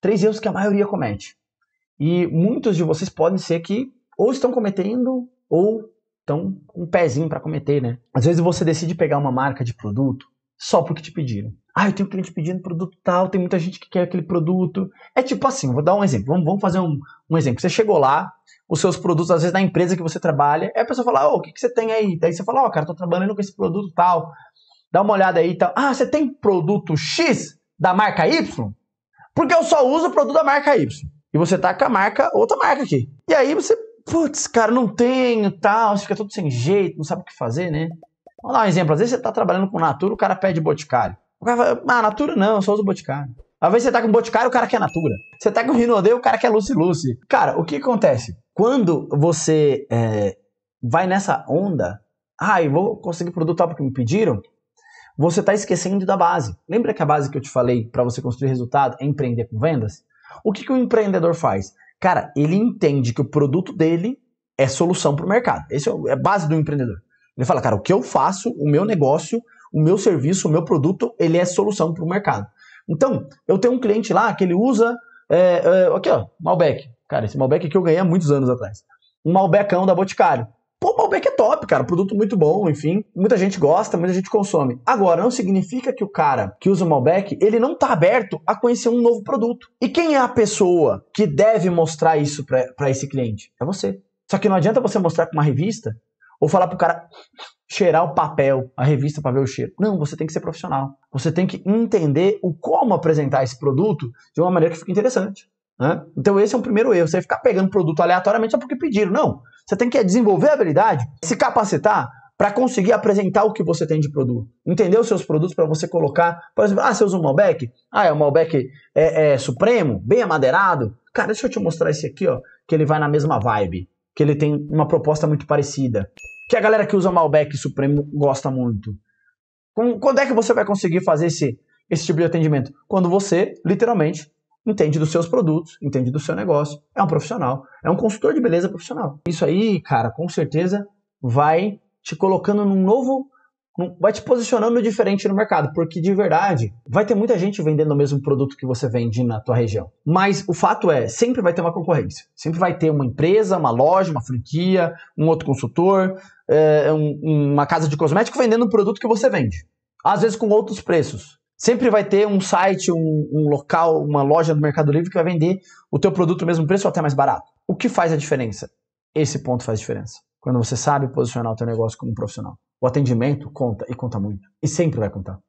Três erros que a maioria comete. E muitos de vocês podem ser que ou estão cometendo ou estão com um pezinho para cometer, né? Às vezes você decide pegar uma marca de produto só porque te pediram. Ah, eu tenho cliente pedindo produto tal, tem muita gente que quer aquele produto. É tipo assim, vou dar um exemplo, vamos, vamos fazer um, um exemplo. Você chegou lá, os seus produtos, às vezes na empresa que você trabalha, aí a pessoa fala, oh, o que, que você tem aí? Daí você fala, ó, oh, cara, tô trabalhando com esse produto tal, dá uma olhada aí e tal. Ah, você tem produto X da marca Y? Porque eu só uso o produto da marca Y. E você tá com a marca, outra marca aqui. E aí você, putz, cara, não tenho, tal, você fica tudo sem jeito, não sabe o que fazer, né? Vamos dar um exemplo. Às vezes você tá trabalhando com Natura, o cara pede Boticário. O cara fala, ah, Natura não, eu só uso Boticário. Às vezes você tá com Boticário, o cara quer Natura. Você tá com Rinode, o cara quer Lucy Lucy. Cara, o que acontece? Quando você é, vai nessa onda, ah, eu vou conseguir produto tal porque me pediram, você está esquecendo da base. Lembra que a base que eu te falei para você construir resultado é empreender com vendas? O que, que o empreendedor faz? Cara, ele entende que o produto dele é solução para é o mercado. Essa é a base do empreendedor. Ele fala, cara, o que eu faço, o meu negócio, o meu serviço, o meu produto, ele é solução para o mercado. Então, eu tenho um cliente lá que ele usa. É, é, aqui, ó, Malbec. Cara, esse Malbec que eu ganhei há muitos anos atrás. Um Malbecão da Boticário. Pô, o Malbec é top, cara. Produto muito bom, enfim. Muita gente gosta, muita gente consome. Agora, não significa que o cara que usa o Malbec, ele não tá aberto a conhecer um novo produto. E quem é a pessoa que deve mostrar isso para esse cliente? É você. Só que não adianta você mostrar com uma revista ou falar pro cara cheirar o papel, a revista para ver o cheiro. Não, você tem que ser profissional. Você tem que entender o como apresentar esse produto de uma maneira que fique interessante. Né? Então esse é um primeiro erro. Você ficar pegando produto aleatoriamente só porque pediram. Não. Você tem que desenvolver a habilidade, se capacitar para conseguir apresentar o que você tem de produto. Entender os seus produtos para você colocar, por exemplo, ah, você usa um Malbec? Ah, é um Malbec é, é, supremo, bem amadeirado. Cara, deixa eu te mostrar esse aqui, ó, que ele vai na mesma vibe, que ele tem uma proposta muito parecida. Que a galera que usa Malbec supremo gosta muito. Quando é que você vai conseguir fazer esse, esse tipo de atendimento? Quando você, literalmente, entende dos seus produtos, entende do seu negócio, é um profissional, é um consultor de beleza profissional. Isso aí, cara, com certeza vai te colocando num novo, vai te posicionando diferente no mercado, porque de verdade vai ter muita gente vendendo o mesmo produto que você vende na tua região. Mas o fato é, sempre vai ter uma concorrência, sempre vai ter uma empresa, uma loja, uma franquia, um outro consultor, é, uma casa de cosmético vendendo o produto que você vende, às vezes com outros preços. Sempre vai ter um site, um, um, local, uma loja no Mercado Livre que vai vender o teu produto ao mesmo preço ou até mais barato. O que faz a diferença? Esse ponto faz diferença. Quando você sabe posicionar o teu negócio como um profissional. O atendimento conta e conta muito. E sempre vai contar.